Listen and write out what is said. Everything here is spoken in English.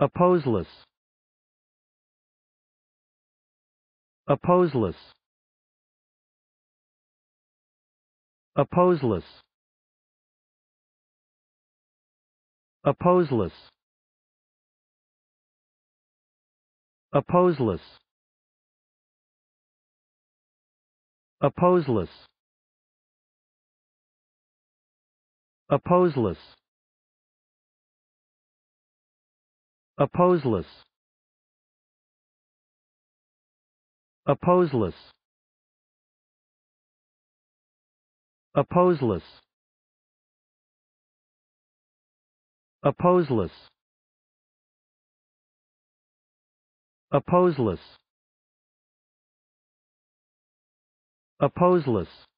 Opposeless. Opposeless. Opposeless. Opposeless. Opposeless. Opposeless. Opposeless. Opposeless. Opposeless. Opposeless. Opposeless. Opposeless. Opposeless.